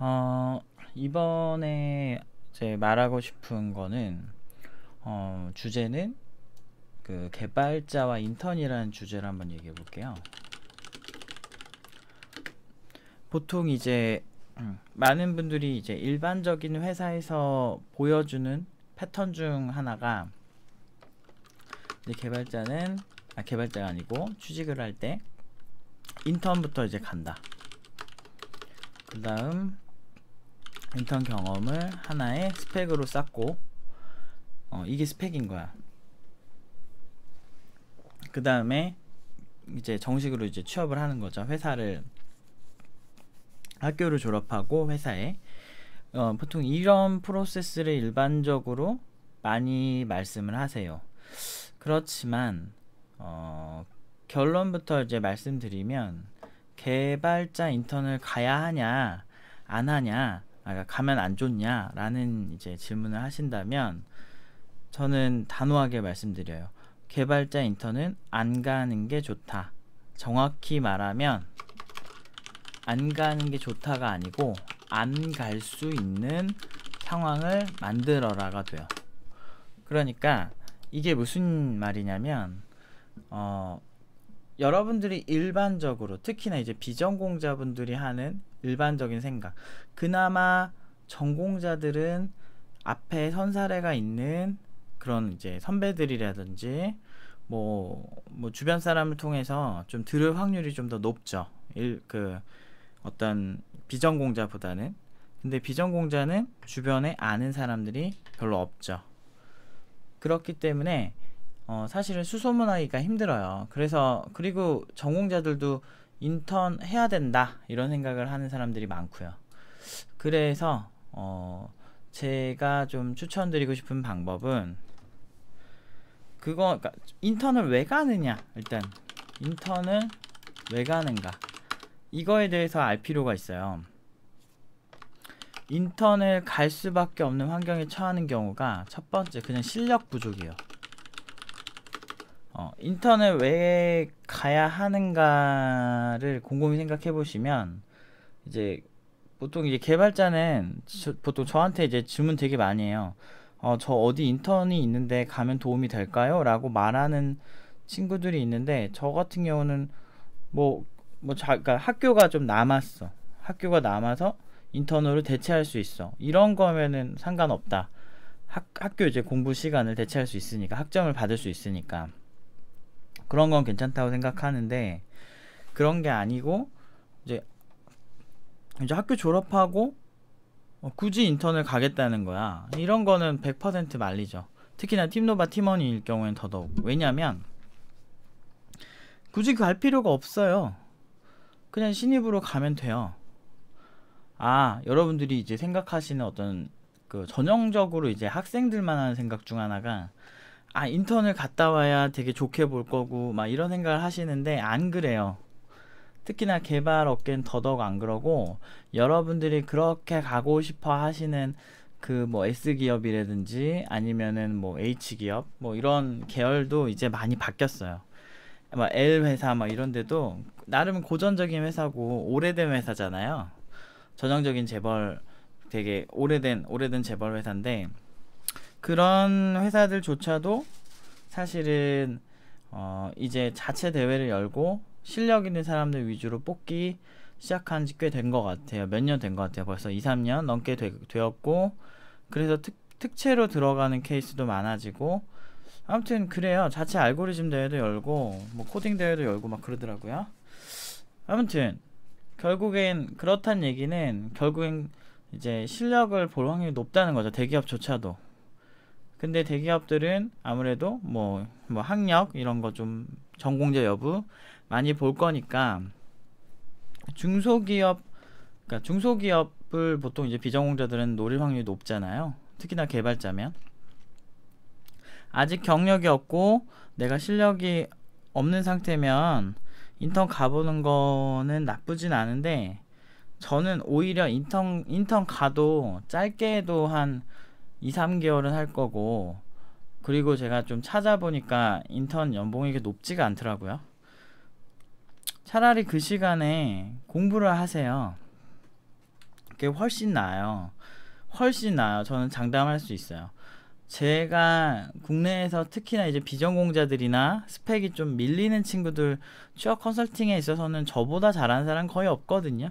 어, 이번에 제 말하고 싶은 거는 어, 주제는 그 개발자와 인턴이라는 주제를 한번 얘기해 볼게요. 보통 이제 음, 많은 분들이 이제 일반적인 회사에서 보여주는 패턴 중 하나가 개발자는 아 개발자가 아니고 취직을 할 때 인턴부터 이제 간다. 그 다음 인턴 경험을 하나의 스펙으로 쌓고 어, 이게 스펙인 거야. 그 다음에 이제 정식으로 이제 취업을 하는 거죠. 회사를 학교를 졸업하고 회사에 어, 보통 이런 프로세스를 일반적으로 많이 말씀을 하세요. 그렇지만 어, 결론부터 이제 말씀드리면 개발자 인턴을 가야 하냐 안 하냐 아, 그러니까 가면 안 좋냐라는 이제 질문을 하신다면 저는 단호하게 말씀드려요. 개발자 인턴은 안 가는 게 좋다. 정확히 말하면 안 가는 게 좋다가 아니고 안 갈 수 있는 상황을 만들어라가 돼요. 그러니까 이게 무슨 말이냐면 어 여러분들이 일반적으로 특히나 이제 비전공자분들이 하는 일반적인 생각 그나마 전공자들은 앞에 선사례가 있는 그런 이제 선배들이라든지 뭐, 뭐 주변 사람을 통해서 좀 들을 확률이 좀 더 높죠. 일, 그 어떤 비전공자보다는. 근데 비전공자는 주변에 아는 사람들이 별로 없죠. 그렇기 때문에 어, 사실은 수소문하기가 힘들어요. 그래서 그리고 전공자들도 인턴 해야 된다 이런 생각을 하는 사람들이 많고요. 그래서 어, 제가 좀 추천드리고 싶은 방법은 그거 그러니까 인턴을 왜 가느냐 일단 인턴을 왜 가는가 이거에 대해서 알 필요가 있어요. 인턴을 갈 수밖에 없는 환경에 처하는 경우가 첫 번째 그냥 실력 부족이에요. 어, 인턴을 왜 가야 하는가를 곰곰이 생각해 보시면 이제 보통 이제 개발자는 저, 보통 저한테 이제 질문 되게 많이 해요. 어, 저 어디 인턴이 있는데 가면 도움이 될까요? 라고 말하는 친구들이 있는데 저 같은 경우는 뭐, 뭐, 자, 그러니까 학교가 좀 남았어. 학교가 남아서 인턴으로 대체할 수 있어. 이런 거면은 상관없다. 학, 학교 이제 공부 시간을 대체할 수 있으니까 학점을 받을 수 있으니까. 그런 건 괜찮다고 생각하는데 그런 게 아니고 이제 이제 학교 졸업하고 어, 굳이 인턴을 가겠다는 거야. 이런 거는 100% 말리죠. 특히나 팀노바 팀원일 경우엔 더더욱. 왜냐면 굳이 갈 필요가 없어요. 그냥 신입으로 가면 돼요. 아, 여러분들이 이제 생각하시는 어떤 그 전형적으로 이제 학생들만 하는 생각 중 하나가 아 인턴을 갔다 와야 되게 좋게 볼 거고 막 이런 생각을 하시는데 안 그래요. 특히나 개발 업계는 더더욱 안 그러고 여러분들이 그렇게 가고 싶어 하시는 그 뭐 S 기업이라든지 아니면은 뭐 H 기업 뭐 이런 계열도 이제 많이 바뀌었어요. 막 L 회사 막 이런 데도 나름 고전적인 회사고 오래된 회사잖아요. 전형적인 재벌 되게 오래된 오래된 재벌 회사인데 그런 회사들조차도 사실은 어 이제 자체 대회를 열고 실력 있는 사람들 위주로 뽑기 시작한 지 꽤 된 것 같아요. 몇 년 된 것 같아요. 벌써 2, 3년 넘게 되, 었고 그래서 특, 특채로 들어가는 케이스도 많아지고, 아무튼 그래요. 자체 알고리즘 대회도 열고, 뭐 코딩 대회도 열고 막 그러더라고요. 아무튼, 결국엔, 그렇다는 얘기는 결국엔 이제 실력을 볼 확률이 높다는 거죠. 대기업조차도. 근데 대기업들은 아무래도 뭐, 뭐 학력 이런 거 좀 전공자 여부 많이 볼 거니까 중소기업 그러니까 중소기업을 보통 이제 비전공자들은 노릴 확률이 높잖아요. 특히나 개발자면 아직 경력이 없고 내가 실력이 없는 상태면 인턴 가보는 거는 나쁘진 않은데 저는 오히려 인턴 인턴 가도 짧게 도한 2, 3개월은 할 거고 그리고 제가 좀 찾아보니까 인턴 연봉이 높지가 않더라고요. 차라리 그 시간에 공부를 하세요. 그게 훨씬 나아요. 훨씬 나아요. 저는 장담할 수 있어요. 제가 국내에서 특히나 이제 비전공자들이나 스펙이 좀 밀리는 친구들 취업 컨설팅에 있어서는 저보다 잘하는 사람 거의 없거든요.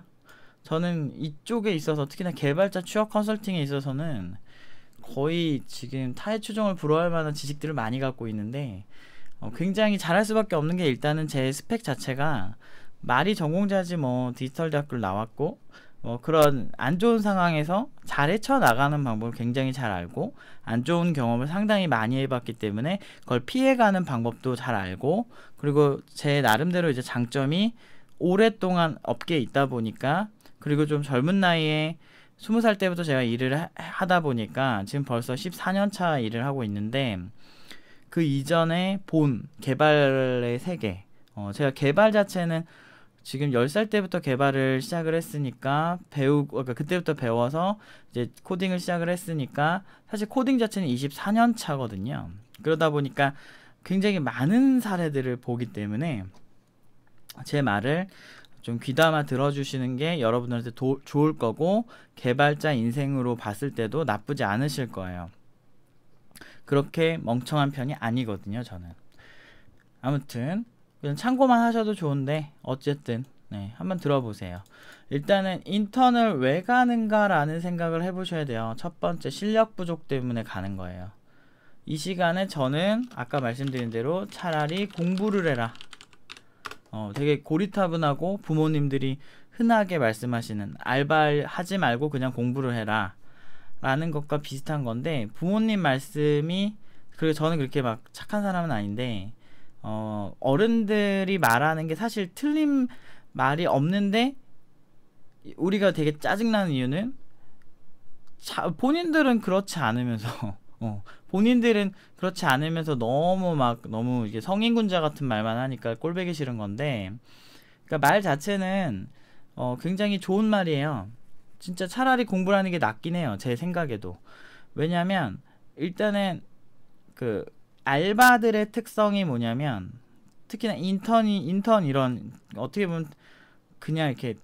저는 이쪽에 있어서 특히나 개발자 취업 컨설팅에 있어서는 거의 지금 타의 추종을 불허할 만한 지식들을 많이 갖고 있는데 어, 굉장히 잘할 수밖에 없는 게 일단은 제 스펙 자체가 말이 전공자지 뭐 디지털 대학교를 나왔고 뭐 그런 안 좋은 상황에서 잘 헤쳐 나가는 방법을 굉장히 잘 알고 안 좋은 경험을 상당히 많이 해봤기 때문에 그걸 피해가는 방법도 잘 알고 그리고 제 나름대로 이제 장점이 오랫동안 업계에 있다 보니까 그리고 좀 젊은 나이에 스무 살 때부터 제가 일을 하, 다 보니까 지금 벌써 14년 차 일을 하고 있는데 그 이전에 본 개발의 세계 어, 제가 개발 자체는 지금 10살 때부터 개발을 시작을 했으니까 배우 어, 그러니까 그때부터 배워서 이제 코딩을 시작을 했으니까 사실 코딩 자체는 24년 차거든요. 그러다 보니까 굉장히 많은 사례들을 보기 때문에 제 말을 좀 귀담아 들어주시는 게 여러분들한테 도, 좋을 거고 개발자 인생으로 봤을 때도 나쁘지 않으실 거예요. 그렇게 멍청한 편이 아니거든요, 저는. 아무튼 그냥 참고만 하셔도 좋은데 어쨌든 네, 한번 들어보세요. 일단은 인턴을 왜 가는가라는 생각을 해보셔야 돼요. 첫 번째 실력 부족 때문에 가는 거예요. 이 시간에 저는 아까 말씀드린 대로 차라리 공부를 해라 어, 되게 고리타분하고 부모님들이 흔하게 말씀하시는 알바 하지 말고 그냥 공부를 해라 라는 것과 비슷한 건데 부모님 말씀이 그리고 저는 그렇게 막 착한 사람은 아닌데 어, 어른들이 말하는 게 사실 틀린 말이 없는데 우리가 되게 짜증나는 이유는 자, 본인들은 그렇지 않으면서 어, 본인들은 그렇지 않으면서 너무 막 너무 이게 성인군자 같은 말만 하니까 꼴배기 싫은 건데 그러니까 말 자체는 어, 굉장히 좋은 말이에요. 진짜 차라리 공부를 하는 게 낫긴 해요. 제 생각에도. 왜냐면 하 일단은 그 알바들의 특성이 뭐냐면 특히나 인턴이 인턴 이런 어떻게 보면 그냥 이렇게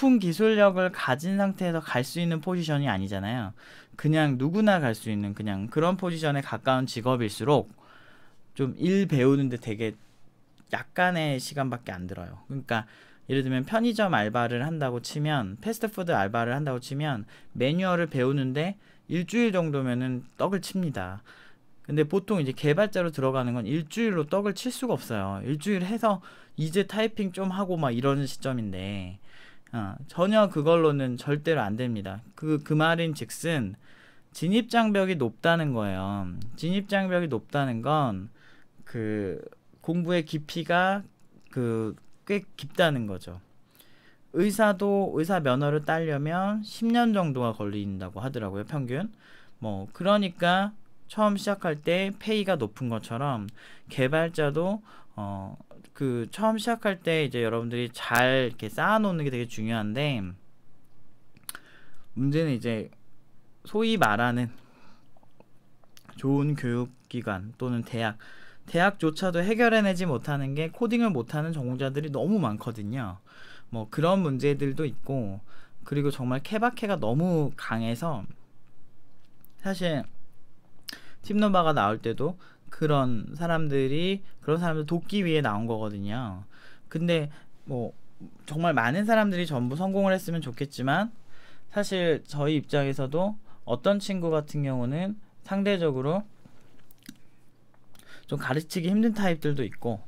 높은 기술력을 가진 상태에서 갈 수 있는 포지션이 아니잖아요. 그냥 누구나 갈 수 있는 그냥 그런 포지션에 가까운 직업일수록 좀 일 배우는데 되게 약간의 시간밖에 안 들어요. 그러니까 예를 들면 편의점 알바를 한다고 치면 패스트푸드 알바를 한다고 치면 매뉴얼을 배우는데 일주일 정도면은 떡을 칩니다. 근데 보통 이제 개발자로 들어가는 건 일주일로 떡을 칠 수가 없어요. 일주일 해서 이제 타이핑 좀 하고 막 이런 시점인데 어, 전혀 그걸로는 절대로 안 됩니다. 그, 그 말인 즉슨, 진입장벽이 높다는 거예요. 진입장벽이 높다는 건, 그, 공부의 깊이가 그, 꽤 깊다는 거죠. 의사도 의사 면허를 따려면 10년 정도가 걸린다고 하더라고요, 평균. 뭐, 그러니까 처음 시작할 때 페이가 높은 것처럼 개발자도 어, 그 처음 시작할 때 이제 여러분들이 잘 이렇게 쌓아놓는 게 되게 중요한데 문제는 이제 소위 말하는 좋은 교육기관 또는 대학 대학조차도 해결해내지 못하는 게 코딩을 못하는 전공자들이 너무 많거든요. 뭐 그런 문제들도 있고 그리고 정말 케바케가 너무 강해서 사실 팁노바가 나올 때도 그런 사람들이 그런 사람들 돕기 위해 나온 거거든요. 근데 뭐 정말 많은 사람들이 전부 성공을 했으면 좋겠지만 사실 저희 입장에서도 어떤 친구 같은 경우는 상대적으로 좀 가르치기 힘든 타입들도 있고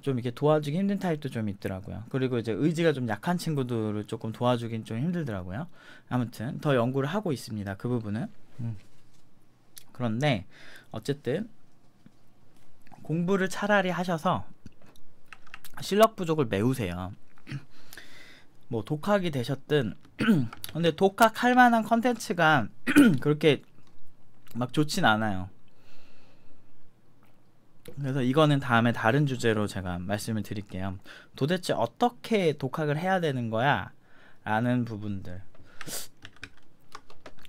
좀 이렇게 도와주기 힘든 타입도 좀 있더라고요. 그리고 이제 의지가 좀 약한 친구들을 조금 도와주긴 좀 힘들더라고요. 아무튼 더 연구를 하고 있습니다. 그 부분은. 음. 그런데 어쨌든 공부를 차라리 하셔서 실력 부족을 메우세요. 뭐 독학이 되셨든 근데 독학할 만한 컨텐츠가 그렇게 막 좋진 않아요. 그래서 이거는 다음에 다른 주제로 제가 말씀을 드릴게요. 도대체 어떻게 독학을 해야 되는 거야? 라는 부분들.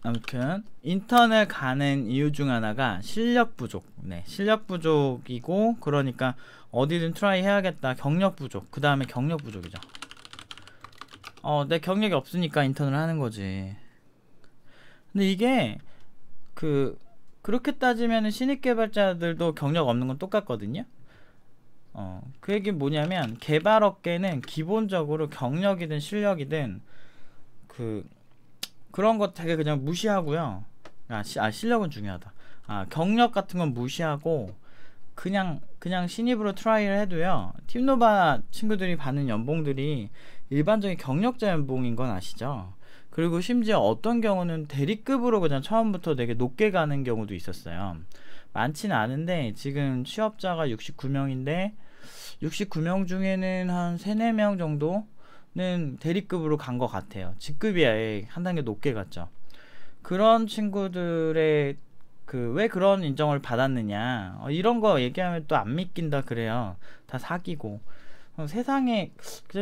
아무튼 인턴을 가는 이유 중 하나가 실력 부족. 네, 실력 부족이고 그러니까 어디든 트라이 해야겠다. 경력 부족. 그 다음에 경력 부족이죠. 어, 내 경력이 없으니까 인턴을 하는 거지. 근데 이게 그 그렇게 따지면 신입 개발자들도 경력 없는 건 똑같거든요. 어, 그 얘기 뭐냐면 개발 업계는 기본적으로 경력이든 실력이든 그 그런 것 되게 그냥 무시하고요. 아, 시, 아 실력은 중요하다. 아 경력 같은 건 무시하고 그냥 그냥 신입으로 트라이를 해도요. 팀노바 친구들이 받는 연봉들이 일반적인 경력자 연봉인 건 아시죠? 그리고 심지어 어떤 경우는 대리급으로 그냥 처음부터 되게 높게 가는 경우도 있었어요. 많진 않은데 지금 취업자가 69명인데 69명 중에는 한 3, 4명 정도 는 대리급으로 간 것 같아요. 직급이 아예 한 단계 높게 갔죠. 그런 친구들의 그 왜 그런 인정을 받았느냐 어, 이런 거 얘기하면 또 안 믿긴다 그래요. 다 사기고 어, 세상에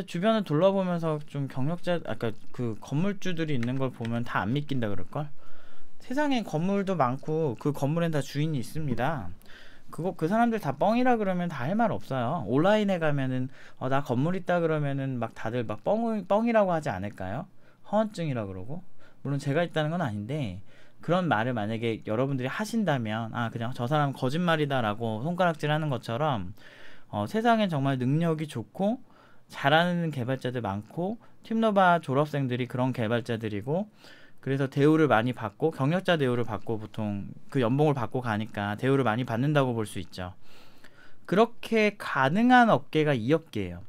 주변을 둘러보면서 좀 경력자 아까 그러니까 그 건물주들이 있는 걸 보면 다 안 믿긴다 그럴 걸. 세상에 건물도 많고 그 건물엔 다 주인이 있습니다. 그거 그 사람들 다 뻥이라 그러면 다 할 말 없어요. 온라인에 가면은 어, 나 건물 있다 그러면은 막 다들 막 뻥, 뻥이라고 하지 않을까요? 허언증이라 그러고 물론 제가 있다는 건 아닌데 그런 말을 만약에 여러분들이 하신다면 아 그냥 저 사람 거짓말이다라고 손가락질하는 것처럼 어, 세상엔 정말 능력이 좋고 잘하는 개발자들 많고 팀노바 졸업생들이 그런 개발자들이고 그래서 대우를 많이 받고 경력자 대우를 받고 보통 그 연봉을 받고 가니까 대우를 많이 받는다고 볼 수 있죠. 그렇게 가능한 업계가 이 업계예요.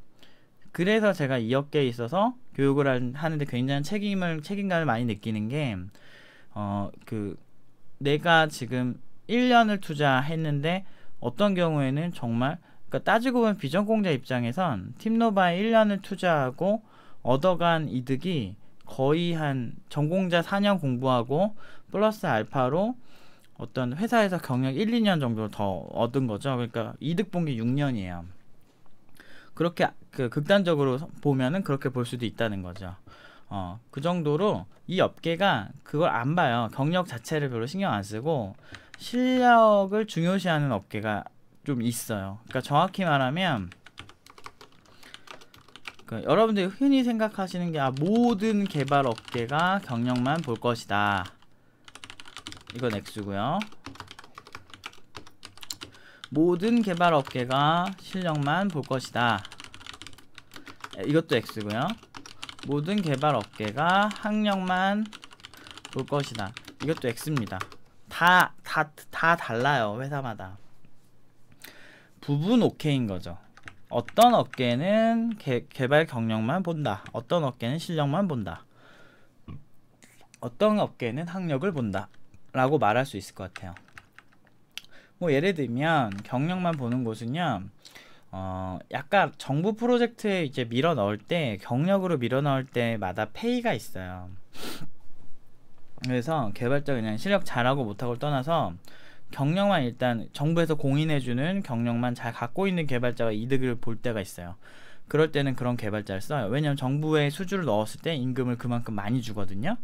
그래서 제가 이 업계에 있어서 교육을 하는데 굉장한 책임을 책임감을 많이 느끼는 게 어 그 내가 지금 1년을 투자했는데 어떤 경우에는 정말 그러니까 따지고 보면 비전공자 입장에선 팀노바에 1년을 투자하고 얻어간 이득이 거의 한 전공자 4년 공부하고 플러스 알파로 어떤 회사에서 경력 1, 2년 정도 더 얻은 거죠. 그러니까 이득 본 게 6년이에요. 그렇게 그 극단적으로 보면은 그렇게 볼 수도 있다는 거죠. 어, 그 정도로 이 업계가 그걸 안 봐요. 경력 자체를 별로 신경 안 쓰고 실력을 중요시하는 업계가 좀 있어요. 그러니까 정확히 말하면 그 여러분들이 흔히 생각하시는 게 아, 모든 개발 업계가 경력만 볼 것이다. 이건 X고요. 모든 개발 업계가 실력만 볼 것이다. 이것도 X고요. 모든 개발 업계가 학력만 볼 것이다. 이것도 X입니다. 다, 다, 다 달라요. 회사마다. 부분 오케이인 거죠. 어떤 업계는 개, 개발 경력만 본다. 어떤 업계는 실력만 본다. 어떤 업계는 학력을 본다. 라고 말할 수 있을 것 같아요. 뭐 예를 들면 경력만 보는 곳은요. 어, 약간 정부 프로젝트에 이제 밀어 넣을 때 경력으로 밀어 넣을 때마다 페이가 있어요. 그래서 개발자 그냥 실력 잘하고 못하고 떠나서 경력만 일단 정부에서 공인해주는 경력만 잘 갖고 있는 개발자가 이득을 볼 때가 있어요. 그럴 때는 그런 개발자를 써요. 왜냐하면 정부에 수주를 넣었을 때 임금을 그만큼 많이 주거든요.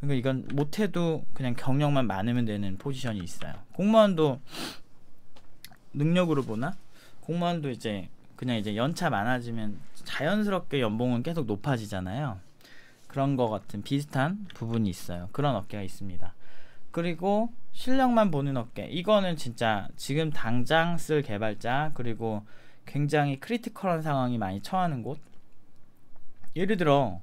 그러니까 이건 못해도 그냥 경력만 많으면 되는 포지션이 있어요. 공무원도 능력으로 보나? 공무원도 이제 그냥 이제 연차 많아지면 자연스럽게 연봉은 계속 높아지잖아요. 그런 거 같은 비슷한 부분이 있어요. 그런 업계가 있습니다. 그리고 실력만 보는 업계 이거는 진짜 지금 당장 쓸 개발자 그리고 굉장히 크리티컬한 상황이 많이 처하는 곳 예를 들어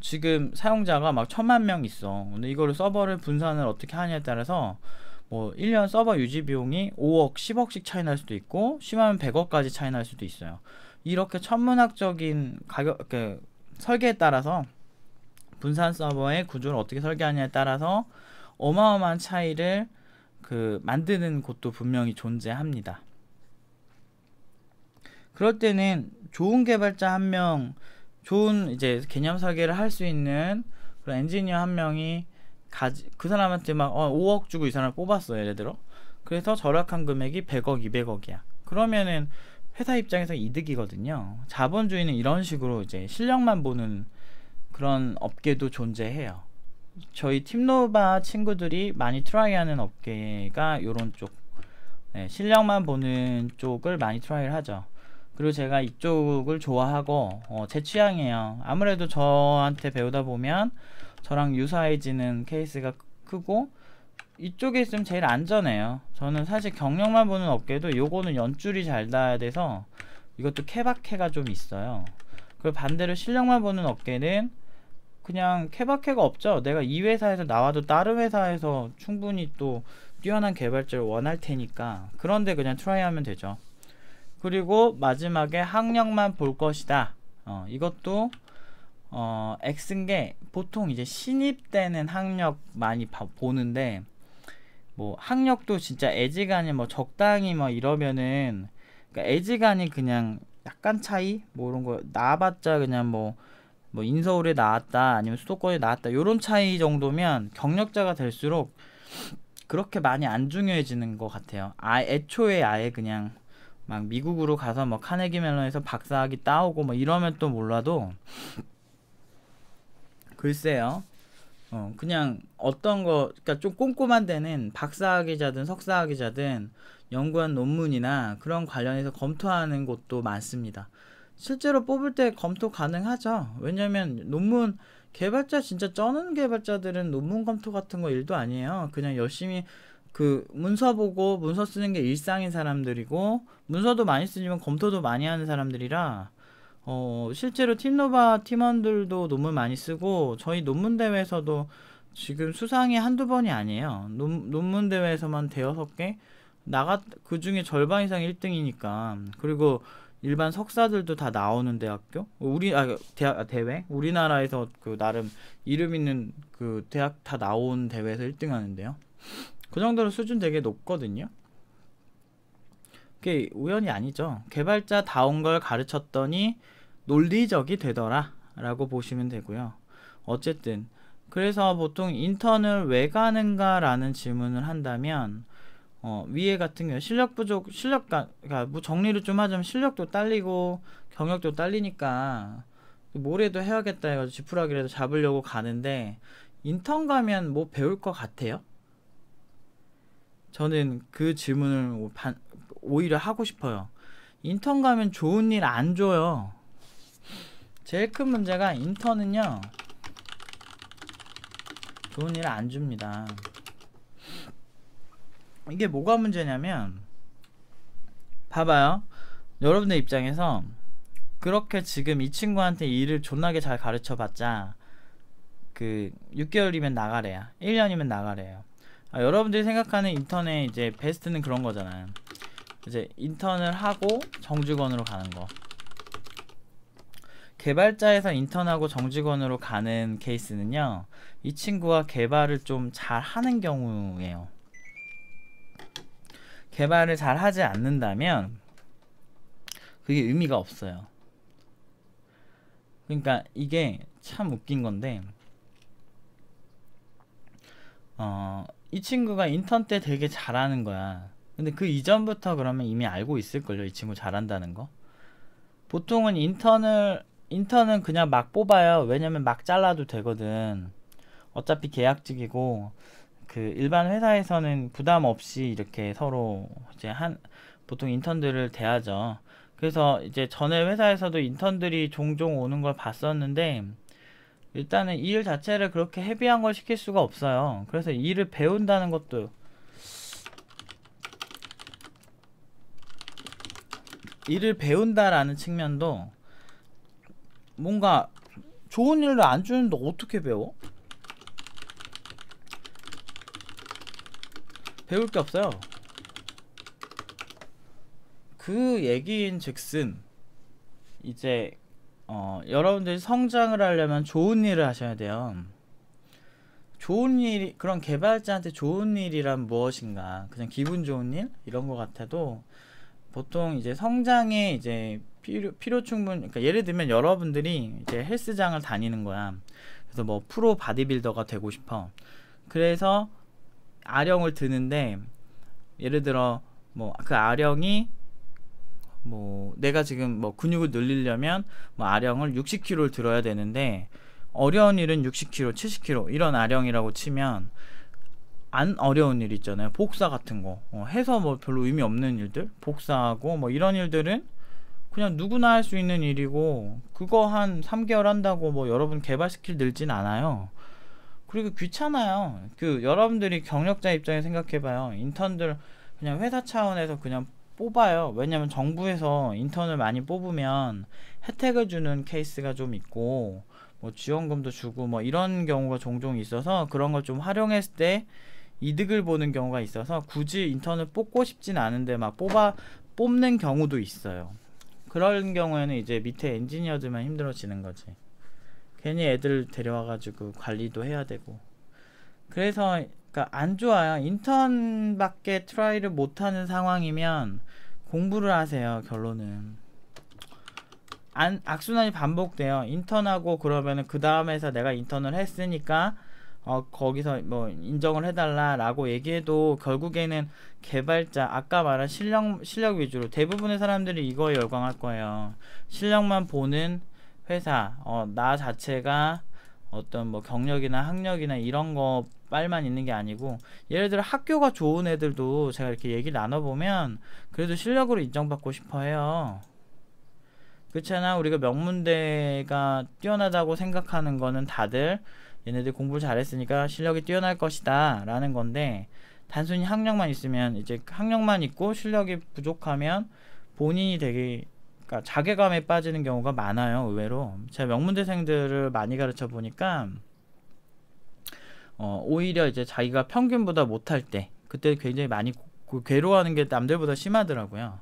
지금 사용자가 막 천만 명 있어 근데 이거를 서버를 분산을 어떻게 하냐에 따라서 뭐 1년 서버 유지 비용이 5억 10억씩 차이 날 수도 있고 심하면 100억까지 차이 날 수도 있어요 이렇게 천문학적인 가격 그 설계에 따라서 분산 서버의 구조를 어떻게 설계하냐에 따라서 어마어마한 차이를 그 만드는 곳도 분명히 존재합니다. 그럴 때는 좋은 개발자 한 명, 좋은 이제 개념 설계를 할 수 있는 그런 엔지니어 한 명이 가지, 그 사람한테 막 어, 5억 주고 이 사람을 뽑았어요, 예를 들어. 그래서 절약한 금액이 100억, 200억이야. 그러면은 회사 입장에서 이득이거든요. 자본주의는 이런 식으로 이제 실력만 보는 그런 업계도 존재해요. 저희 팀노바 친구들이 많이 트라이하는 업계가 요런쪽 네, 실력만 보는 쪽을 많이 트라이를 하죠 그리고 제가 이쪽을 좋아하고 어, 제 취향이에요 아무래도 저한테 배우다 보면 저랑 유사해지는 케이스가 크고 이쪽에 있으면 제일 안전해요 저는 사실 경력만 보는 업계도 요거는 연줄이 잘 닿아야 돼서 이것도 케바케가 좀 있어요 그리고 반대로 실력만 보는 업계는 그냥 케바케가 없죠. 내가 이 회사에서 나와도 다른 회사에서 충분히 또 뛰어난 개발자를 원할 테니까 그런데 그냥 트라이하면 되죠. 그리고 마지막에 학력만 볼 것이다. 어, 이것도 어, X인 게 보통 이제 신입되는 학력 많이 봐, 보는데 뭐 학력도 진짜 애지간이뭐 적당히 뭐 이러면은 그러니까 애지간이 그냥 약간 차이 뭐 이런 거 나봤자 그냥 뭐뭐 인서울에 나왔다 아니면 수도권에 나왔다 이런 차이 정도면 경력자가 될수록 그렇게 많이 안 중요해지는 것 같아요. 아 애초에 아예 그냥 막 미국으로 가서 뭐 카네기 멜론에서 박사학위 따오고 뭐 이러면 또 몰라도 글쎄요. 어 그냥 어떤 거 그러니까 좀 꼼꼼한 데는 박사학위자든 석사학위자든 연구한 논문이나 그런 관련해서 검토하는 곳도 많습니다. 실제로 뽑을 때 검토 가능하죠. 왜냐면 논문 개발자 진짜 쩌는 개발자들은 논문 검토 같은 거 일도 아니에요. 그냥 열심히 그 문서 보고 문서 쓰는 게 일상인 사람들이고 문서도 많이 쓰지만 검토도 많이 하는 사람들이라 어 실제로 팀노바 팀원들도 논문 많이 쓰고 저희 논문 대회에서도 지금 수상이 한두 번이 아니에요. 논, 논문 대회에서만 대여섯 개 나갔 그 중에 절반 이상 1등이니까 그리고 일반 석사들도 다 나오는 대학교? 우리 아 대학 아, 대회? 우리나라에서 그 나름 이름 있는 그 대학 다 나온 대회에서 1등 하는데요. 그 정도로 수준 되게 높거든요. 그게 우연이 아니죠. 개발자 다운 걸 가르쳤더니 논리적이 되더라라고 보시면 되고요. 어쨌든 그래서 보통 인턴을 왜 가는가라는 질문을 한다면 어, 위에 같은 경우 실력 부족, 실력그니까뭐 아, 정리를 좀 하자면 실력도 딸리고 경력도 딸리니까 뭐래도 해야겠다 해가지고 지푸라기라도 잡으려고 가는데 인턴 가면 뭐 배울 것 같아요? 저는 그 질문을 오히려 하고 싶어요. 인턴 가면 좋은 일 안 줘요. 제일 큰 문제가 인턴은요. 좋은 일 안 줍니다. 이게 뭐가 문제냐면 봐봐요. 여러분들 입장에서 그렇게 지금 이 친구한테 일을 존나게 잘 가르쳐 봤자 그 6개월이면 나가래야. 1년이면 나가래요. 아, 여러분들이 생각하는 인턴의 이제 베스트는 그런 거잖아요. 이제 인턴을 하고 정직원으로 가는 거. 개발자에서 인턴하고 정직원으로 가는 케이스는요. 이 친구가 개발을 좀 잘하는 경우에요 개발을 잘 하지 않는다면 그게 의미가 없어요. 그러니까 이게 참 웃긴 건데 어, 이 친구가 인턴 때 되게 잘하는 거야. 근데 그 이전부터 그러면 이미 알고 있을걸요. 이 친구 잘한다는 거. 보통은 인턴을 인턴은 그냥 막 뽑아요. 왜냐면 막 잘라도 되거든. 어차피 계약직이고 그 일반 회사에서는 부담 없이 이렇게 서로 이제 한 보통 인턴들을 대하죠. 그래서 이제 전에 회사에서도 인턴들이 종종 오는 걸 봤었는데 일단은 일 자체를 그렇게 헤비한 걸 시킬 수가 없어요. 그래서 일을 배운다는 것도 일을 배운다라는 측면도 뭔가 좋은 일을 안 주는데 어떻게 배워? 배울 게 없어요. 그 얘기인 즉슨 이제 어, 여러분들이 성장을 하려면 좋은 일을 하셔야 돼요. 좋은 일, 그런 개발자한테 좋은 일이란 무엇인가? 그냥 기분 좋은 일? 이런 것 같아도 보통 이제 성장에 이제 필요, 필요 충분, 그러니까 예를 들면 여러분들이 이제 헬스장을 다니는 거야. 그래서 뭐 프로 바디빌더가 되고 싶어. 그래서 아령을 드는데 예를 들어 뭐 그 아령이 뭐 내가 지금 뭐 근육을 늘리려면 뭐 아령을 60kg를 들어야 되는데 어려운 일은 60kg, 70kg 이런 아령이라고 치면 안 어려운 일 있잖아요. 복사 같은 거 어, 해서 뭐 별로 의미 없는 일들 복사하고 뭐 이런 일들은 그냥 누구나 할 수 있는 일이고 그거 한 3개월 한다고 뭐 여러분 개발 스킬 늘진 않아요. 그리고 귀찮아요. 그 여러분들이 경력자 입장에 생각해봐요. 인턴들 그냥 회사 차원에서 그냥 뽑아요. 왜냐면 정부에서 인턴을 많이 뽑으면 혜택을 주는 케이스가 좀 있고 뭐 지원금도 주고 뭐 이런 경우가 종종 있어서 그런 걸 좀 활용했을 때 이득을 보는 경우가 있어서 굳이 인턴을 뽑고 싶진 않은데 막 뽑아 뽑는 경우도 있어요. 그런 경우에는 이제 밑에 엔지니어들만 힘들어지는 거지. 괜히 애들 데려와가지고 관리도 해야 되고 그래서 그러니까 안 좋아요 인턴밖에 트라이를 못하는 상황이면 공부를 하세요 결론은 안, 악순환이 반복돼요 인턴하고 그러면은 그 다음 에서 내가 인턴을 했으니까 어, 거기서 뭐 인정을 해달라라고 얘기해도 결국에는 개발자 아까 말한 실력 실력 위주로 대부분의 사람들이 이거에 열광할 거예요. 실력만 보는 회사, 어, 나 자체가 어떤 뭐 경력이나 학력이나 이런 거 빨만 있는 게 아니고 예를 들어 학교가 좋은 애들도 제가 이렇게 얘기 나눠보면 그래도 실력으로 인정받고 싶어 해요. 그렇잖아 우리가 명문대가 뛰어나다고 생각하는 거는 다들 얘네들 공부 잘했으니까 실력이 뛰어날 것이다 라는 건데 단순히 학력만 있으면 이제 학력만 있고 실력이 부족하면 본인이 되게 그러니까 자괴감에 빠지는 경우가 많아요. 의외로 제가 명문대생들을 많이 가르쳐 보니까 어, 오히려 이제 자기가 평균보다 못할 때 그때 굉장히 많이 고, 괴로워하는 게 남들보다 심하더라고요.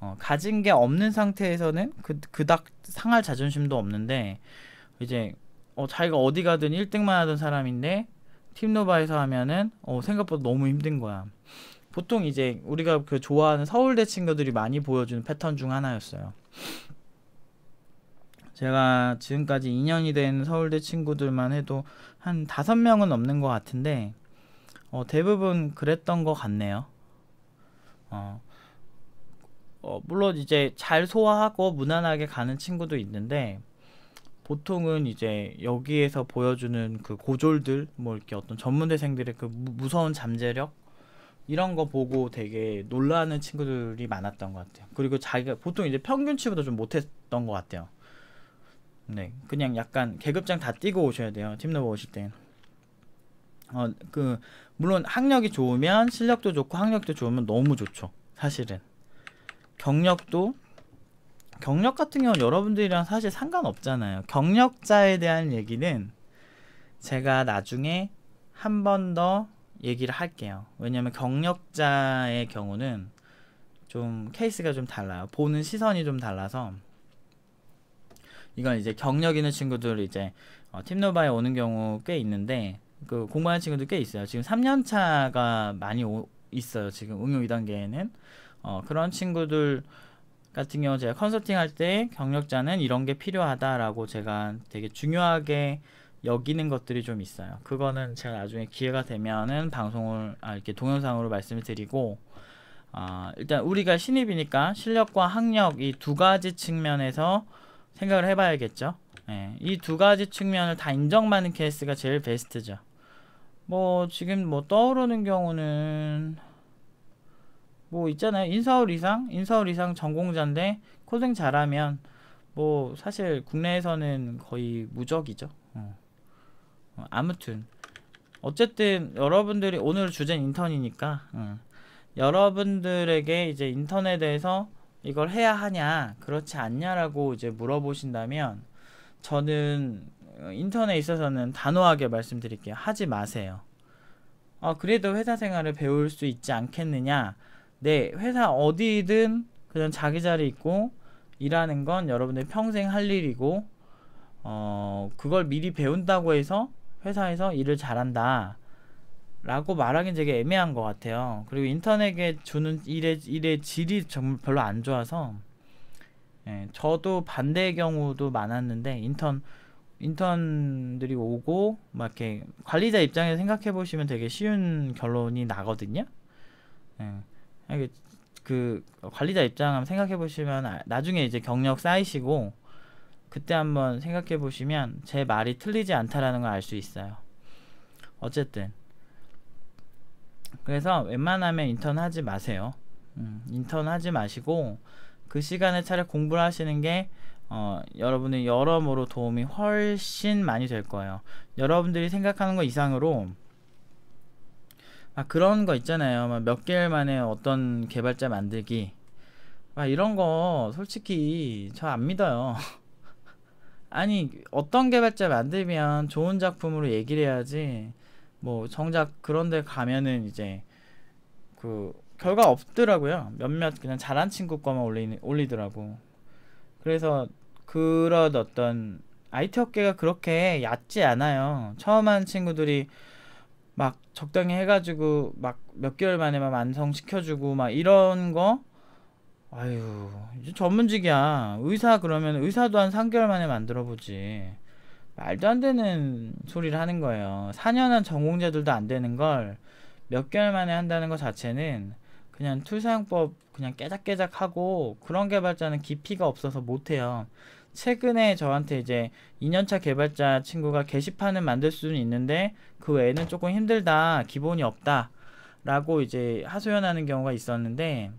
어, 가진 게 없는 상태에서는 그, 그닥 상할 자존심도 없는데 이제 어, 자기가 어디 가든 1등만 하던 사람인데 팀노바에서 하면은 어, 생각보다 너무 힘든 거야. 보통 이제 우리가 그 좋아하는 서울대 친구들이 많이 보여주는 패턴 중 하나였어요. 제가 지금까지 2년이 된 서울대 친구들만 해도 한 5명은 없는것 같은데 어, 대부분 그랬던 것 같네요. 어, 어, 물론 이제 잘 소화하고 무난하게 가는 친구도 있는데 보통은 이제 여기에서 보여주는 그 고졸들 뭐 이렇게 어떤 전문대생들의 그 무서운 잠재력 이런 거 보고 되게 놀라는 친구들이 많았던 것 같아요. 그리고 자기가 보통 이제 평균치보다 좀 못했던 것 같아요. 네, 그냥 약간 계급장 다 뛰고 오셔야 돼요. 팀노버 오실 때는. 어, 그 물론 학력이 좋으면 실력도 좋고 학력도 좋으면 너무 좋죠. 사실은 경력도 경력 같은 경우는 여러분들이랑 사실 상관없잖아요. 경력자에 대한 얘기는 제가 나중에 한 번더 얘기를 할게요. 왜냐하면 경력자의 경우는 좀 케이스가 좀 달라요. 보는 시선이 좀 달라서 이건 이제 경력 있는 친구들 이제 어, 팀노바에 오는 경우 꽤 있는데 그 공부하는 친구들 꽤 있어요. 지금 3년 차가 많이 오, 있어요. 지금 응용 2단계에는 어, 그런 친구들 같은 경우 제가 컨설팅 할 때 경력자는 이런 게 필요하다라고 제가 되게 중요하게 여기는 것들이 좀 있어요. 그거는 제가 나중에 기회가 되면은 방송을 아, 이렇게 동영상으로 말씀을 드리고 아, 일단 우리가 신입이니까 실력과 학력 이 두 가지 측면에서 생각을 해봐야겠죠. 예, 이 두 가지 측면을 다 인정받는 케이스가 제일 베스트죠. 뭐 지금 뭐 떠오르는 경우는 뭐 있잖아요. 인서울 이상, 인서울 이상 전공자인데 코딩 잘하면 뭐 사실 국내에서는 거의 무적이죠. 어. 어, 아무튼 어쨌든 여러분들이 오늘 주제는 인턴이니까 응. 어. 여러분들에게 이제 인턴에 대해서 이걸 해야 하냐 그렇지 않냐라고 이제 물어보신다면 저는 어, 인턴에 있어서는 단호하게 말씀드릴게요 하지 마세요 어, 그래도 회사 생활을 배울 수 있지 않겠느냐 네 회사 어디든 그냥 자기 자리 있고 일하는 건 여러분의 평생 할 일이고 어 그걸 미리 배운다고 해서 회사에서 일을 잘한다. 라고 말하기는 되게 애매한 것 같아요. 그리고 인터넷에 주는 일의, 일의 질이 정말 별로 안 좋아서, 예, 저도 반대의 경우도 많았는데, 인턴, 인턴들이 오고, 막 이렇게 관리자 입장에서 생각해 보시면 되게 쉬운 결론이 나거든요. 예, 그, 관리자 입장 생각해 보시면 아, 나중에 이제 경력 쌓이시고, 그때 한번 생각해 보시면 제 말이 틀리지 않다라는 걸 알 수 있어요. 어쨌든 그래서 웬만하면 인턴 하지 마세요. 음, 인턴 하지 마시고 그 시간에 차라리 공부를 하시는 게 어, 여러분의 여러모로 도움이 훨씬 많이 될 거예요. 여러분들이 생각하는 것 이상으로 막 그런 거 있잖아요. 막 몇 개월 만에 어떤 개발자 만들기 막 이런 거 솔직히 저 안 믿어요. 아니 어떤 개발자 만들면 좋은 작품으로 얘기를 해야지 뭐 정작 그런데 가면은 이제 그 결과 없더라고요 몇몇 그냥 잘한 친구 거만 올리 올리더라고 그래서 그런 어떤 IT 업계가 그렇게 얕지 않아요 처음 한 친구들이 막 적당히 해가지고 막 몇 개월 만에 막 완성시켜주고 막 이런 거 아유 이제 전문직이야 의사 그러면 의사도 한 3개월 만에 만들어보지 말도 안 되는 소리를 하는 거예요 4년 은 전공자들도 안 되는 걸 몇 개월 만에 한다는 것 자체는 그냥 툴 사용법 그냥 깨작깨작하고 그런 개발자는 깊이가 없어서 못해요 최근에 저한테 이제 2년차 개발자 친구가 게시판을 만들 수는 있는데 그 외에는 조금 힘들다 기본이 없다 라고 이제 하소연하는 경우가 있었는데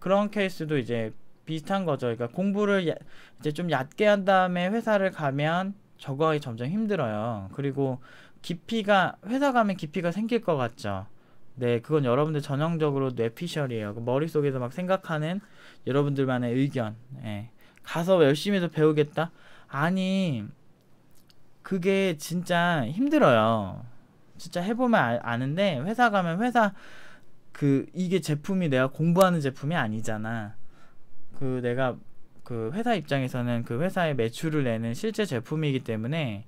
그런 케이스도 이제 비슷한 거죠. 그러니까 공부를 야, 이제 좀 얕게 한 다음에 회사를 가면 적응하기 점점 힘들어요. 그리고 깊이가 회사 가면 깊이가 생길 것 같죠. 네, 그건 여러분들 전형적으로 뇌피셜이에요. 그 머릿속에서 막 생각하는 여러분들만의 의견. 예. 가서 열심히 도 배우겠다? 아니, 그게 진짜 힘들어요. 진짜 해보면 아, 아는데, 회사 가면 회사 그 이게 제품이 내가 공부하는 제품이 아니잖아. 그 내가 그 회사 입장에서는 그 회사의 매출을 내는 실제 제품이기 때문에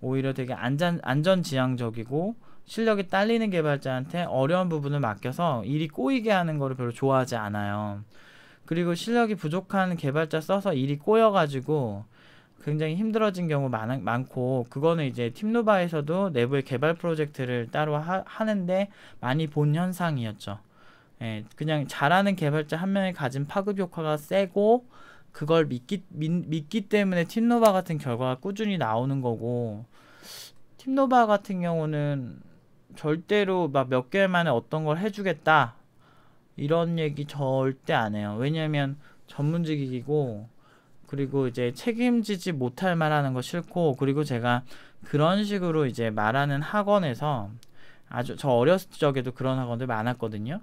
오히려 되게 안전 안전지향적이고 실력이 딸리는 개발자한테 어려운 부분을 맡겨서 일이 꼬이게 하는 거를 별로 좋아하지 않아요. 그리고 실력이 부족한 개발자 써서 일이 꼬여가지고 굉장히 힘들어진 경우 많, 많고 그거는 이제 팀노바에서도 내부의 개발 프로젝트를 따로 하, 하는데 많이 본 현상이었죠. 예, 그냥 잘하는 개발자 한 명이 가진 파급 효과가 세고 그걸 믿기 믿, 기 때문에 팀노바 같은 결과가 꾸준히 나오는 거고 팀노바 같은 경우는 절대로 막 몇 개월 만에 어떤 걸 해주겠다 이런 얘기 절대 안 해요. 왜냐하면 전문직이고 그리고 이제 책임지지 못할 말하는 거 싫고 그리고 제가 그런 식으로 이제 말하는 학원에서 아주 저 어렸을 적에도 그런 학원들 많았거든요.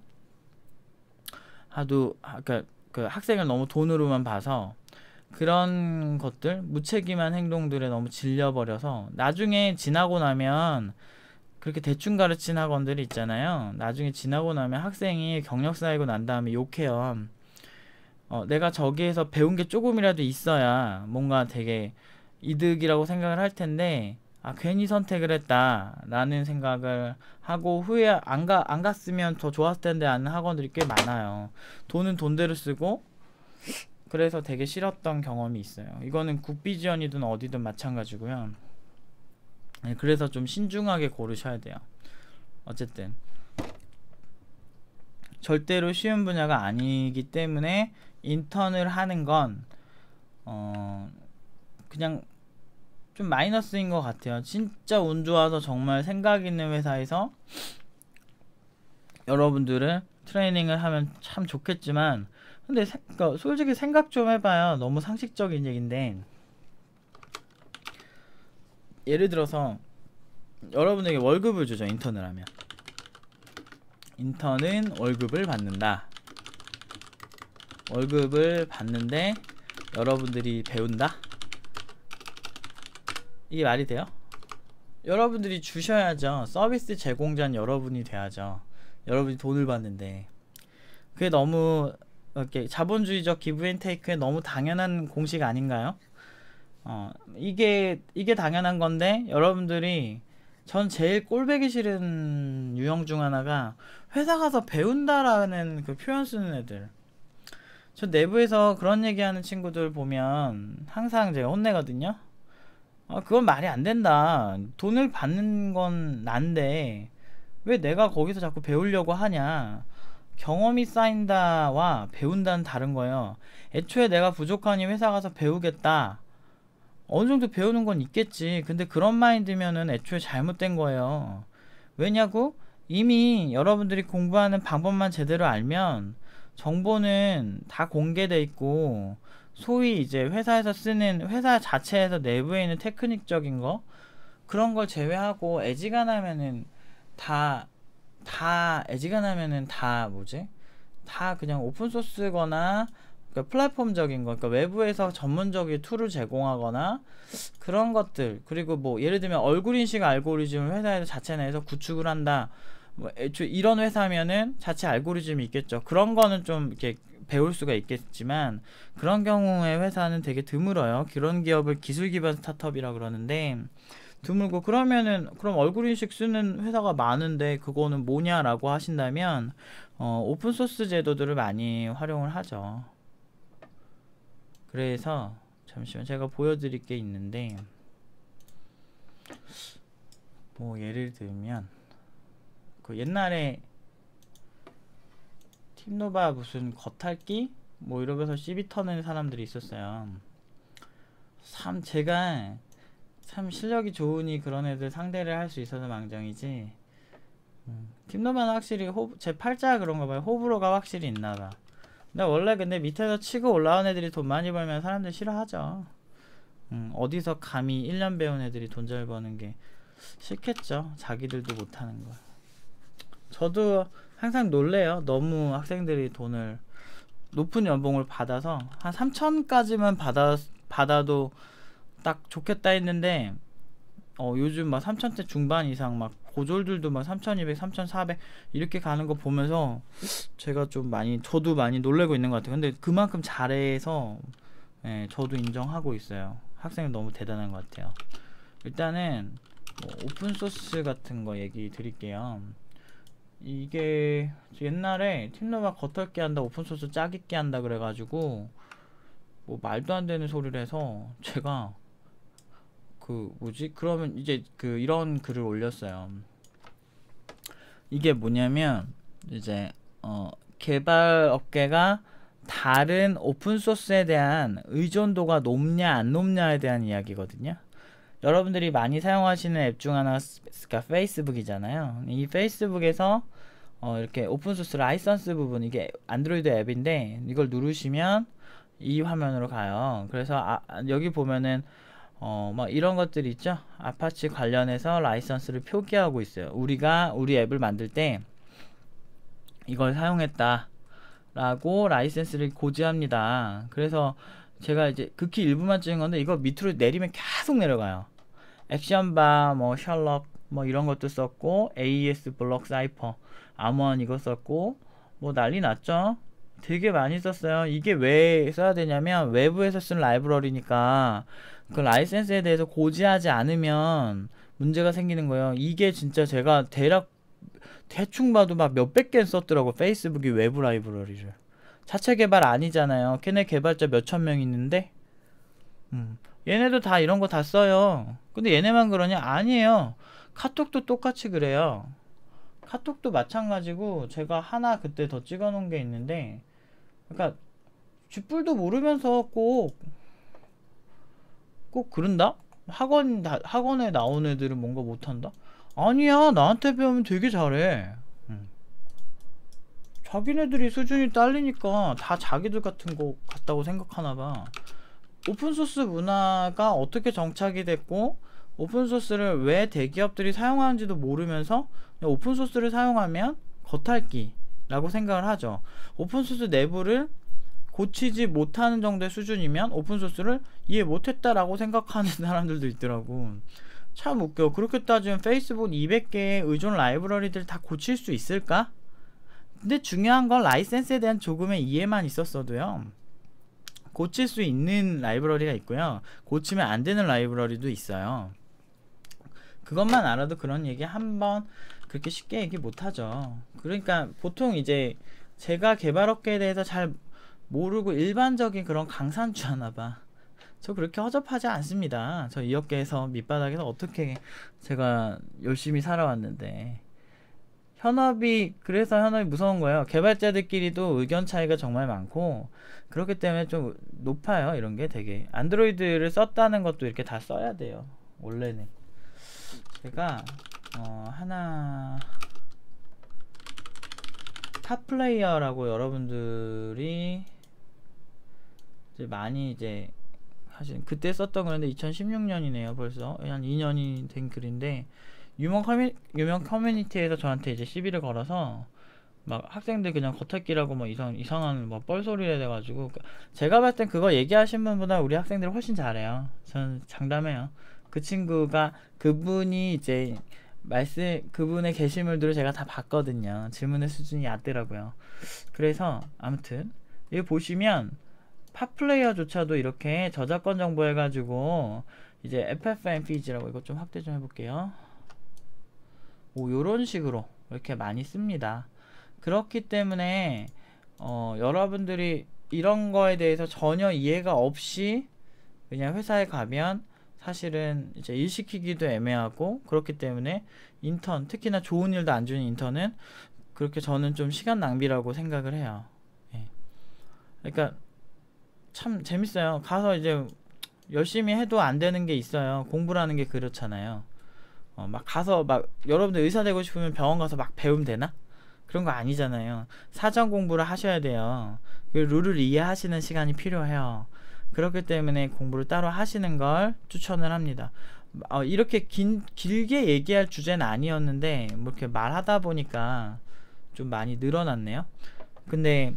하도 그그 그러니까 학생을 너무 돈으로만 봐서 그런 것들 무책임한 행동들에 너무 질려버려서 나중에 지나고 나면 그렇게 대충 가르친 학원들이 있잖아요. 나중에 지나고 나면 학생이 경력 쌓이고 난 다음에 욕해요. 어, 내가 저기에서 배운 게 조금이라도 있어야 뭔가 되게 이득이라고 생각을 할 텐데 아 괜히 선택을 했다라는 생각을 하고 후회 안가안 안 갔으면 더 좋았을 텐데 하는 학원들이 꽤 많아요. 돈은 돈대로 쓰고 그래서 되게 싫었던 경험이 있어요. 이거는 국비 지원이든 어디든 마찬가지고요. 네, 그래서 좀 신중하게 고르셔야 돼요. 어쨌든 절대로 쉬운 분야가 아니기 때문에 인턴을 하는 건 어, 그냥 좀 마이너스인 것 같아요. 진짜 운 좋아서 정말 생각 있는 회사에서 여러분들을 트레이닝을 하면 참 좋겠지만 근데 세, 그러니까 솔직히 생각 좀 해봐요. 너무 상식적인 얘기인데 예를 들어서 여러분에게 월급을 주죠 인턴을 하면 인턴은 월급을 받는다 월급을 받는데 여러분들이 배운다? 이게 말이 돼요? 여러분들이 주셔야죠. 서비스 제공자는 여러분이 돼야죠. 여러분이 돈을 받는데. 그게 너무 이렇게 자본주의적 기브앤테이크에 너무 당연한 공식 아닌가요? 어, 이게 이게 당연한 건데 여러분들이 전 제일 꼴배기 싫은 유형 중 하나가 회사 가서 배운다라는 그 표현 쓰는 애들. 저 내부에서 그런 얘기하는 친구들 보면 항상 제가 혼내거든요. 아, 그건 말이 안 된다. 돈을 받는 건 난데 왜 내가 거기서 자꾸 배우려고 하냐. 경험이 쌓인다와 배운다는 다른 거예요. 애초에 내가 부족하니 회사 가서 배우겠다. 어느 정도 배우는 건 있겠지. 근데 그런 마인드면은 애초에 잘못된 거예요. 왜냐고? 이미 여러분들이 공부하는 방법만 제대로 알면 정보는 다 공개돼 있고 소위 이제 회사에서 쓰는 회사 자체에서 내부에 있는 테크닉적인 거 그런 걸 제외하고 애지간하면은 다다 애지간하면은 다 뭐지 다 그냥 오픈 소스거나 그러니까 플랫폼적인 거, 그러니까 외부에서 전문적인 툴을 제공하거나 그런 것들 그리고 뭐 예를 들면 얼굴 인식 알고리즘을 회사에서 자체 내에서 구축을 한다. 뭐애초 이런 회사면은 자체 알고리즘이 있겠죠. 그런 거는 좀 이렇게 배울 수가 있겠지만 그런 경우에 회사는 되게 드물어요. 그런 기업을 기술 기반 스타트업이라 그러는데 드물고 그러면은 그럼 얼굴 인식 쓰는 회사가 많은데 그거는 뭐냐라고 하신다면 어, 오픈 소스 제도들을 많이 활용을 하죠. 그래서 잠시만 제가 보여드릴 게 있는데 뭐 예를 들면 그 옛날에 팀노바 무슨 겉핥기 뭐 이러면서 시비 터는 사람들이 있었어요. 참 제가 참 실력이 좋으니 그런 애들 상대를 할 수 있어서 망정이지. 음, 팀노바는 확실히 호, 제 팔자 그런가 봐요. 호불호가 확실히 있나봐. 근데 원래 근데 밑에서 치고 올라온 애들이 돈 많이 벌면 사람들 싫어하죠. 음, 어디서 감히 1년 배운 애들이 돈 잘 버는 게 싫겠죠. 자기들도 못하는 걸. 저도 항상 놀래요. 너무 학생들이 돈을 높은 연봉을 받아서 한 3천까지만 받아 받아도 딱 좋겠다 했는데 어 요즘 막 3천대 중반 이상 막 고졸들도 막 3,200, 3,400 이렇게 가는 거 보면서 제가 좀 많이 저도 많이 놀래고 있는 것 같아요. 근데 그만큼 잘해서 예, 저도 인정하고 있어요. 학생이 너무 대단한 것 같아요. 일단은 뭐 오픈 소스 같은 거 얘기 드릴게요. 이게 옛날에 틸러가 겉털기 한다 오픈소스 짜깁기 한다 그래가지고 뭐 말도 안 되는 소리를 해서 제가 그 뭐지 그러면 이제 그 이런 글을 올렸어요 이게 뭐냐면 이제 어 개발 업계가 다른 오픈소스에 대한 의존도가 높냐 안 높냐에 대한 이야기거든요 여러분들이 많이 사용하시는 앱 중 하나가 그러니까 페이스북이잖아요. 이 페이스북에서 어, 이렇게 오픈소스 라이선스 부분 이게 안드로이드 앱인데 이걸 누르시면 이 화면으로 가요. 그래서 아, 여기 보면은 어, 막 뭐 이런 것들 있죠. 아파치 관련해서 라이선스를 표기하고 있어요. 우리가 우리 앱을 만들 때 이걸 사용했다. 라고 라이선스를 고지합니다. 그래서 제가 이제 극히 일부만 찍은 건데 이거 밑으로 내리면 계속 내려가요. 액션바, 뭐 셜록, 뭐 이런 것도 썼고 AES 블록 사이퍼, 암원 호 이거 썼고 뭐 난리 났죠. 되게 많이 썼어요. 이게 왜 써야 되냐면 외부에서 쓴 라이브러리니까 그 라이센스에 대해서 고지하지 않으면 문제가 생기는 거예요. 이게 진짜 제가 대략 대충 봐도 막 몇백 개 썼더라고 페이스북이 외부 라이브러리를. 자체 개발 아니잖아요. 걔네 개발자 몇천 명 있는데 음. 얘네도 다 이런 거 다 써요. 근데 얘네만 그러냐? 아니에요. 카톡도 똑같이 그래요. 카톡도 마찬가지고 제가 하나 그때 더 찍어 놓은 게 있는데 그러니까 쥐뿔도 모르면서 꼭꼭 꼭 그런다? 학원 다, 학원에 나온 애들은 뭔가 못한다? 아니야 나한테 배우면 되게 잘해 자기네들이 수준이 딸리니까 다 자기들 같은 거 같다고 생각하나 봐. 오픈소스 문화가 어떻게 정착이 됐고 오픈소스를 왜 대기업들이 사용하는지도 모르면서 오픈소스를 사용하면 겉핥기라고 생각을 하죠. 오픈소스 내부를 고치지 못하는 정도의 수준이면 오픈소스를 이해 못했다라고 생각하는 사람들도 있더라고. 참 웃겨. 그렇게 따지면 페이스북 200개의 의존 라이브러리들 다 고칠 수 있을까? 근데 중요한 건 라이센스에 대한 조금의 이해만 있었어도요. 고칠 수 있는 라이브러리가 있고요. 고치면 안 되는 라이브러리도 있어요. 그것만 알아도 그런 얘기 한 번 그렇게 쉽게 얘기 못하죠. 그러니까 보통 이제 제가 개발업계에 대해서 잘 모르고 일반적인 그런 강산주 하나봐. 저 그렇게 허접하지 않습니다. 저 이 업계에서 밑바닥에서 어떻게 제가 열심히 살아왔는데 현업이 그래서 현업이 무서운 거예요. 개발자들끼리도 의견 차이가 정말 많고 그렇기 때문에 좀 높아요. 이런 게 되게 안드로이드를 썼다는 것도 이렇게 다 써야 돼요. 원래는 제가 어, 하나 탑 플레이어라고 여러분들이 이제 많이 이제 하신 그때 썼던 글데 2016년이네요. 벌써 한 2년이 된 글인데 유명 커뮤 유명 커뮤니티에서 저한테 이제 시비를 걸어서 막 학생들 그냥 겉핥기라고 뭐 이상 이상한 뭐 뻘소리를 해가지고 그 제가 봤을 땐 그거 얘기하신 분보다 우리 학생들이 훨씬 잘해요. 저는 장담해요. 그 친구가 그분이 이제 말씀 그분의 게시물들을 제가 다 봤거든요. 질문의 수준이 낮더라고요 그래서 아무튼 여기 보시면 팟플레이어조차도 이렇게 저작권 정보 해가지고 이제 f f m p g 라고 이거 좀 확대 좀 해볼게요. 뭐 요런 식으로 이렇게 많이 씁니다 그렇기 때문에 어, 여러분들이 이런 거에 대해서 전혀 이해가 없이 그냥 회사에 가면 사실은 이제 일 시키기도 애매하고 그렇기 때문에 인턴 특히나 좋은 일도 안 주는 인턴은 그렇게 저는 좀 시간 낭비라고 생각을 해요. 예. 그러니까 참 재밌어요. 가서 이제 열심히 해도 안 되는 게 있어요. 공부라는 게 그렇잖아요. 어, 막 가서 막 여러분들 의사 되고 싶으면 병원 가서 막배움 되나? 그런 거 아니잖아요. 사전 공부를 하셔야 돼요. 그 룰을 이해하시는 시간이 필요해요. 그렇기 때문에 공부를 따로 하시는 걸 추천을 합니다. 어, 이렇게 긴, 길게 얘기할 주제는 아니었는데 뭐 이렇게 말하다 보니까 좀 많이 늘어났네요. 근데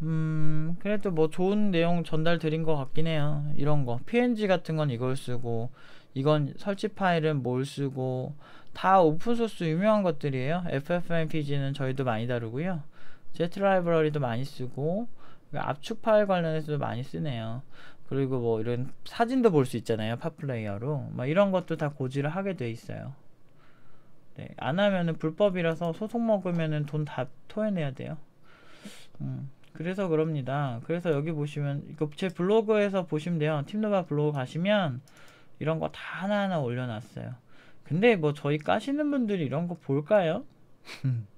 음 그래도 뭐 좋은 내용 전달 드린 것 같긴 해요. 이런 거 PNG 같은 건 이걸 쓰고 이건 설치 파일은 뭘 쓰고 다 오픈소스 유명한 것들이에요. FFmpg는 저희도 많이 다루고요. 제트 라이브러리도 많이 쓰고 압축 파일 관련해서도 많이 쓰네요. 그리고 뭐 이런 사진도 볼 수 있잖아요. 팟플레이어로. 막 뭐 이런 것도 다 고지를 하게 돼 있어요. 네, 안 하면은 불법이라서 소송 먹으면은 돈 다 토해내야 돼요. 음, 그래서 그럽니다. 그래서 여기 보시면, 이거 제 블로그에서 보시면 돼요. 팀노바 블로그 가시면, 이런 거 다 하나하나 올려놨어요. 근데 뭐 저희 까시는 분들이 이런 거 볼까요?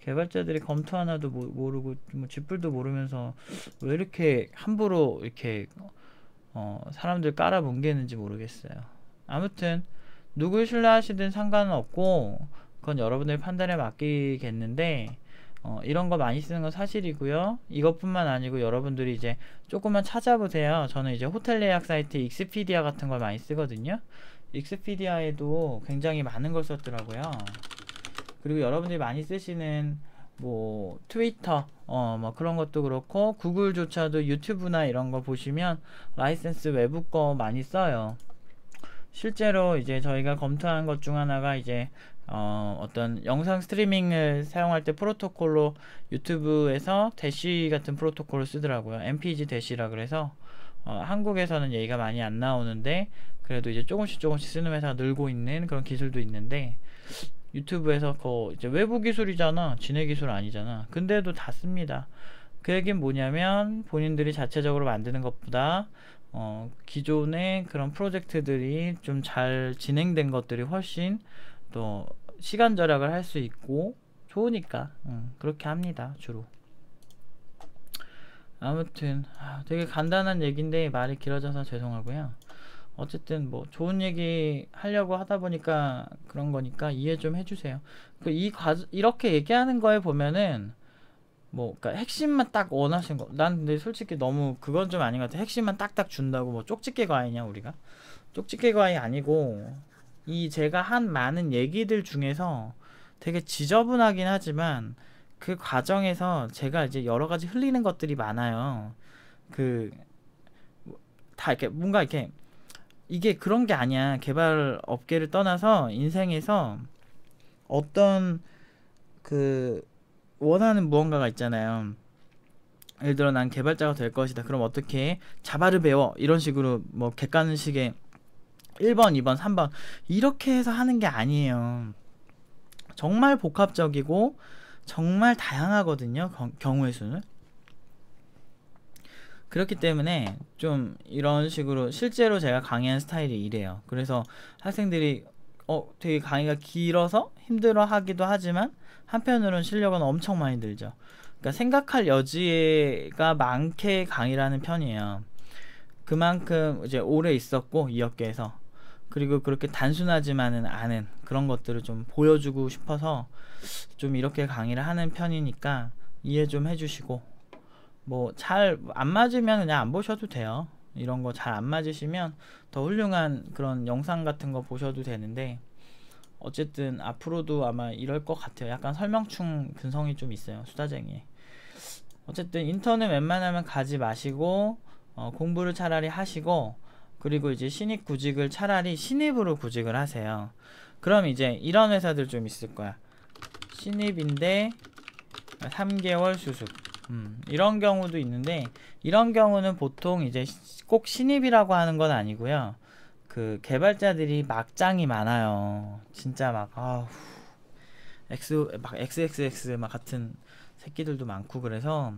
개발자들이 검토 하나도 모르고 뭐 쥐뿔도 모르면서 왜 이렇게 함부로 이렇게 어, 사람들 깔아 뭉개는지 모르겠어요. 아무튼 누굴 신뢰하시든 상관은 없고 그건 여러분들 판단에 맡기겠는데 어, 이런 거 많이 쓰는 건 사실이고요. 이것뿐만 아니고 여러분들이 이제 조금만 찾아보세요. 저는 이제 호텔 예약 사이트 익스피디아 같은 걸 많이 쓰거든요. 익스피디아에도 굉장히 많은 걸 썼더라고요. 그리고 여러분들이 많이 쓰시는 뭐 트위터 어 뭐 그런 것도 그렇고 구글조차도 유튜브나 이런 거 보시면 라이센스 외부 거 많이 써요. 실제로 이제 저희가 검토한 것 중 하나가 이제 어, 어떤 영상 스트리밍을 사용할 때 프로토콜로 유튜브에서 대시 같은 프로토콜을 쓰더라고요. MPG 대시라 그래서 어, 한국에서는 얘기가 많이 안 나오는데 그래도 이제 조금씩 조금씩 쓰는 회사가 늘고 있는 그런 기술도 있는데 유튜브에서 그 이제 외부 기술이잖아 진해 기술 아니잖아 근데도 다 씁니다 그 얘기는 뭐냐면 본인들이 자체적으로 만드는 것보다 어, 기존의 그런 프로젝트들이 좀 잘 진행된 것들이 훨씬 또 시간 절약을 할 수 있고 좋으니까 음, 그렇게 합니다 주로 아무튼 아, 되게 간단한 얘기인데 말이 길어져서 죄송하고요 어쨌든 뭐 좋은 얘기 하려고 하다 보니까 그런 거니까 이해 좀 해주세요 그이 과정 이렇게 얘기하는 거에 보면은 뭐 그러니까 핵심만 딱원하신거난 근데 솔직히 너무 그건 좀 아닌 것 같아 핵심만 딱딱 준다고 뭐 쪽집게 과인이야 우리가 쪽집게 과이 아니고 이 제가 한 많은 얘기들 중에서 되게 지저분하긴 하지만 그 과정에서 제가 이제 여러 가지 흘리는 것들이 많아요. 그 다 이렇게 뭔가 이렇게 이게 그런 게 아니야. 개발 업계를 떠나서 인생에서 어떤 그 원하는 무언가가 있잖아요. 예를 들어 난 개발자가 될 것이다. 그럼 어떻게 자바를 배워 이런 식으로 뭐 객관식의 1번, 2번, 3번 이렇게 해서 하는 게 아니에요. 정말 복합적이고 정말 다양하거든요. 경우의 수는. 그렇기 때문에 좀 이런 식으로 실제로 제가 강의한 스타일이 이래요. 그래서 학생들이 어 되게 강의가 길어서 힘들어 하기도 하지만 한편으로는 실력은 엄청 많이 들죠. 그러니까 생각할 여지가 많게 강의라는 편이에요. 그만큼 이제 오래 있었고 이 업계에서 그리고 그렇게 단순하지만은 않은 그런 것들을 좀 보여주고 싶어서 좀 이렇게 강의를 하는 편이니까 이해 좀 해주시고 뭐 잘 안 맞으면 그냥 안 보셔도 돼요. 이런 거 잘 안 맞으시면 더 훌륭한 그런 영상 같은 거 보셔도 되는데 어쨌든 앞으로도 아마 이럴 것 같아요. 약간 설명충 근성이 좀 있어요. 수다쟁이. 어쨌든 인턴은 웬만하면 가지 마시고 어, 공부를 차라리 하시고 그리고 이제 신입 구직을 차라리 신입으로 구직을 하세요. 그럼 이제 이런 회사들 좀 있을 거야. 신입인데 3개월 수습. 음, 이런 경우도 있는데 이런 경우는 보통 이제 꼭 신입이라고 하는 건 아니고요. 그 개발자들이 막장이 많아요. 진짜 막 아우 엑막 XXX 막 같은 새끼들도 많고 그래서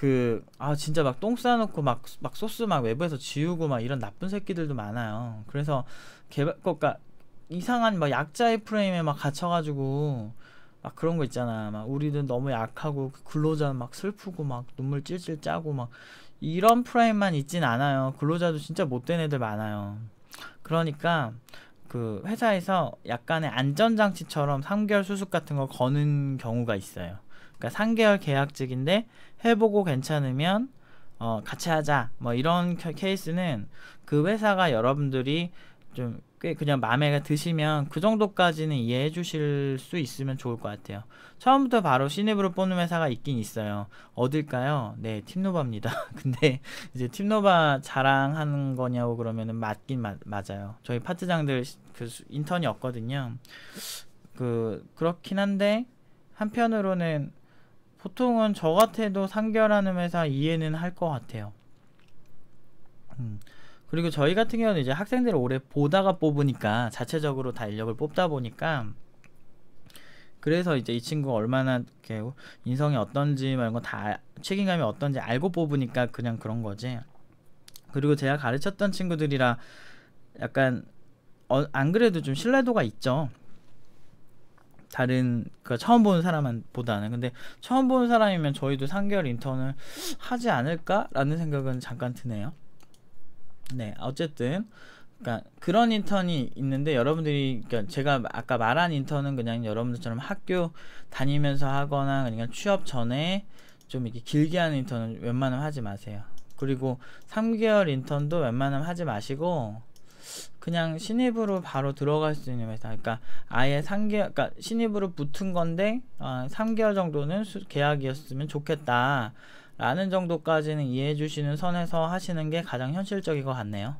그아 진짜 막 똥 싸놓고 막 막 소스 막 외부에서 지우고 막 이런 나쁜 새끼들도 많아요. 그래서 개발 그니까 그러니까 이상한 막 약자의 프레임에 막 갇혀가지고 막 그런 거 있잖아. 막 우리는 너무 약하고 그 근로자 막 슬프고 막 눈물 찔찔 짜고 막 이런 프레임만 있진 않아요. 근로자도 진짜 못된 애들 많아요. 그러니까 그 회사에서 약간의 안전장치처럼 삼결 수습 같은 걸 거는 경우가 있어요. 그러니까 3개월 계약직인데 해보고 괜찮으면 어, 같이 하자 뭐 이런 케이스는 그 회사가 여러분들이 좀 꽤 그냥 마음에 드시면 그 정도까지는 이해해 주실 수 있으면 좋을 것 같아요. 처음부터 바로 신입으로 뽑는 회사가 있긴 있어요. 어딜까요? 네, 팀노바입니다 근데 이제 팀노바 자랑하는 거냐고 그러면 맞긴 맞, 맞아요. 저희 파트장들 그 인턴이 없거든요. 그 그렇긴 한데 한편으로는 보통은 저 같아도 상결하는 회사 이해는 할 것 같아요. 음. 그리고 저희 같은 경우는 이제 학생들을 오래 보다가 뽑으니까 자체적으로 다 인력을 뽑다 보니까 그래서 이제 이 친구가 얼마나 이렇게 인성이 어떤지 이런 거다 책임감이 어떤지 알고 뽑으니까 그냥 그런 거지. 그리고 제가 가르쳤던 친구들이라 약간 어, 안 그래도 좀 신뢰도가 있죠. 다른 그 처음 보는 사람보다는 근데 처음 보는 사람이면 저희도 3개월 인턴을 하지 않을까라는 생각은 잠깐 드네요. 네, 어쨌든 그러니까 그런 인턴이 있는데 여러분들이 그러니까 제가 아까 말한 인턴은 그냥 여러분들처럼 학교 다니면서 하거나 그냥 취업 전에 좀 이렇게 길게 하는 인턴은 웬만하면 하지 마세요. 그리고 3개월 인턴도 웬만하면 하지 마시고 그냥 신입으로 바로 들어갈 수 있는 회사. 그러니까 아예 3개월, 그러니까 신입으로 붙은 건데 어, 3개월 정도는 수, 계약이었으면 좋겠다. 라는 정도까지는 이해해 주시는 선에서 하시는 게 가장 현실적인 것 같네요.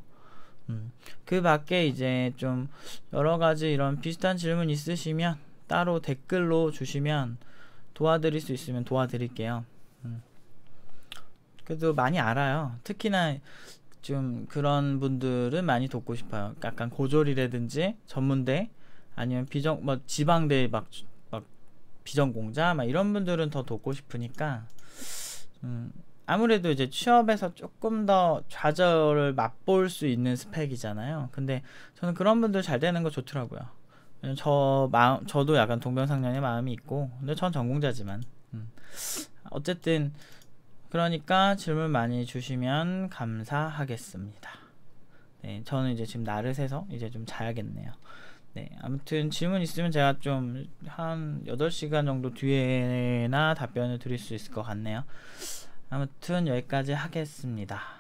음. 그 밖에 이제 좀 여러 가지 이런 비슷한 질문 있으시면 따로 댓글로 주시면 도와드릴 수 있으면 도와드릴게요. 음. 그래도 많이 알아요. 특히나 좀 그런 분들은 많이 돕고 싶어요. 그러니까 약간 고졸이라든지 전문대 아니면 비정 뭐 지방대 막 막 비전공자 막 이런 분들은 더 돕고 싶으니까 음, 아무래도 이제 취업에서 조금 더 좌절을 맛볼 수 있는 스펙이잖아요. 근데 저는 그런 분들 잘 되는 거 좋더라고요. 저 마음 저도 약간 동병상련의 마음이 있고 근데 전 전공자지만 음. 어쨌든 그러니까 질문 많이 주시면 감사하겠습니다. 네, 저는 이제 지금 날을 새서 이제 좀 자야겠네요. 네, 아무튼 질문 있으면 제가 좀 한 8시간 정도 뒤에나 답변을 드릴 수 있을 것 같네요. 아무튼 여기까지 하겠습니다.